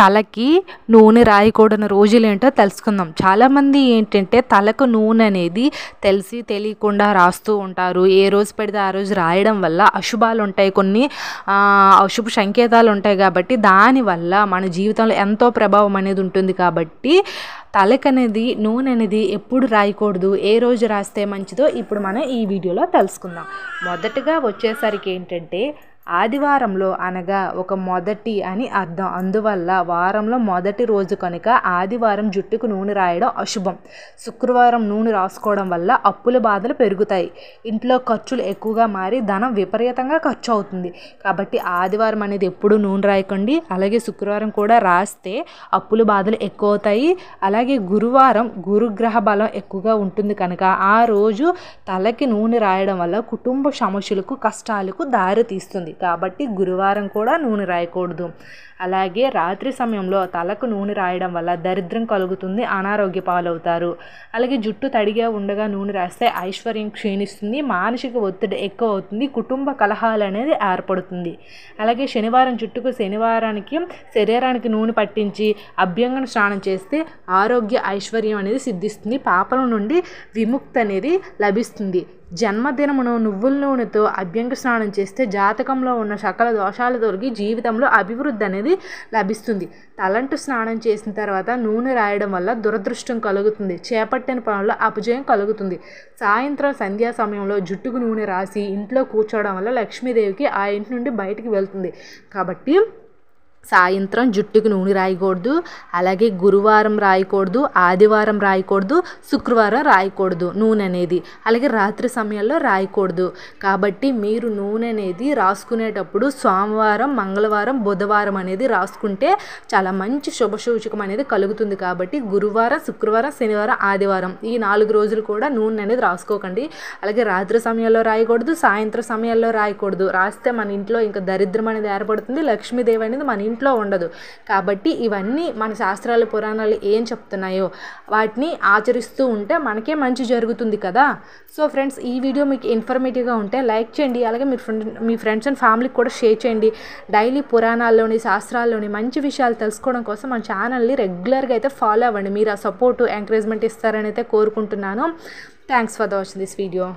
తలకి నూనె రాయకూడని ఏంటో తెలుసుకుందాం చాలామంది ఏంటంటే తలకు నూనె అనేది తెలిసి తెలియకుండా రాస్తూ ఉంటారు ఏ రోజు పెడితే ఆ రోజు రాయడం వల్ల అశుభాలు ఉంటాయి కొన్ని అశుభ సంకేతాలు ఉంటాయి కాబట్టి దానివల్ల మన జీవితంలో ఎంతో ప్రభావం అనేది ఉంటుంది కాబట్టి తలకు అనేది నూనె అనేది ఎప్పుడు రాయకూడదు ఏ రోజు రాస్తే మంచిదో ఇప్పుడు మనం ఈ వీడియోలో తెలుసుకుందాం మొదటగా వచ్చేసరికి ఏంటంటే ఆదివారంలో అనగా ఒక మొదటి అని అర్థం అందువల్ల వారంలో మొదటి రోజు కనుక ఆదివారం జుట్టుకు నూనె రాయడం అశుభం శుక్రవారం నూనె రాసుకోవడం వల్ల అప్పుల బాధలు పెరుగుతాయి ఇంట్లో ఖర్చులు ఎక్కువగా మారి ధనం విపరీతంగా ఖర్చు అవుతుంది కాబట్టి ఆదివారం అనేది ఎప్పుడూ నూనె రాయకండి అలాగే శుక్రవారం కూడా రాస్తే అప్పుల బాధలు ఎక్కువ అవుతాయి అలాగే గురువారం గురుగ్రహ బలం ఎక్కువగా ఉంటుంది కనుక ఆ రోజు తలకి నూనె రాయడం వల్ల కుటుంబ సమస్యలకు కష్టాలకు దారితీస్తుంది కాబట్టి గురువారం కూడా నూనె రాయకూడదు అలాగే రాత్రి సమయంలో తలకు నూనె రాయడం వల్ల దరిద్రం కలుగుతుంది అనారోగ్య పాలవుతారు అలాగే జుట్టు తడిగా ఉండగా నూనె రాస్తే ఐశ్వర్యం క్షీణిస్తుంది మానసిక ఒత్తిడి ఎక్కువ అవుతుంది కుటుంబ కలహాలు అనేది ఏర్పడుతుంది అలాగే శనివారం జుట్టుకు శనివారానికి శరీరానికి నూనె పట్టించి అభ్యంగన స్నానం చేస్తే ఆరోగ్య ఐశ్వర్యం అనేది సిద్ధిస్తుంది పాపం నుండి విముక్తి అనేది లభిస్తుంది జన్మదినమును నువ్వుల నూనెతో అభ్యంగ స్నానం చేస్తే జాతకంలో ఉన్న సకల దోషాలు తొలగి జీవితంలో అభివృద్ధి అనేది లభిస్తుంది తలంటు స్నానం చేసిన తర్వాత నూనె రాయడం వల్ల దురదృష్టం కలుగుతుంది చేపట్టిన పనుల్లో అపజయం కలుగుతుంది సాయంత్రం సంధ్యా సమయంలో జుట్టుకు నూనె రాసి ఇంట్లో కూర్చోవడం వల్ల లక్ష్మీదేవికి ఆ ఇంటి నుండి బయటికి వెళ్తుంది కాబట్టి సాయంత్రం జుట్టుకు నూనె రాయకూడదు అలాగే గురువారం రాయకూడదు ఆదివారం రాయకూడదు శుక్రవారం రాయకూడదు నూనె అనేది అలాగే రాత్రి సమయంలో రాయకూడదు కాబట్టి మీరు నూనె అనేది రాసుకునేటప్పుడు సోమవారం మంగళవారం బుధవారం అనేది రాసుకుంటే చాలా మంచి శుభసూచకం అనేది కలుగుతుంది కాబట్టి గురువారం శుక్రవారం శనివారం ఆదివారం ఈ నాలుగు రోజులు కూడా నూనె అనేది రాసుకోకండి అలాగే రాత్రి సమయంలో రాయకూడదు సాయంత్రం సమయాల్లో రాయకూడదు రాస్తే మన ఇంట్లో ఇంకా దరిద్రం అనేది ఏర్పడుతుంది లక్ష్మీదేవి అనేది మన ఇంట్లో ఉండదు కాబట్టి ఇవన్నీ మన శాస్త్రాలు పురాణాలు ఏం చెప్తున్నాయో వాటిని ఆచరిస్తూ ఉంటే మనకే మంచి జరుగుతుంది కదా సో ఫ్రెండ్స్ ఈ వీడియో మీకు ఇన్ఫర్మేటివ్గా ఉంటే లైక్ చేయండి అలాగే మీ ఫ్రెండ్ మీ ఫ్రెండ్స్ అండ్ ఫ్యామిలీకి కూడా షేర్ చేయండి డైలీ పురాణాల్లోని శాస్త్రాల్లోని మంచి విషయాలు తెలుసుకోవడం కోసం మన ఛానల్ని రెగ్యులర్గా అయితే ఫాలో అవ్వండి మీరు ఆ సపోర్టు ఎంకరేజ్మెంట్ ఇస్తారని అయితే కోరుకుంటున్నాను thanks for the watching this video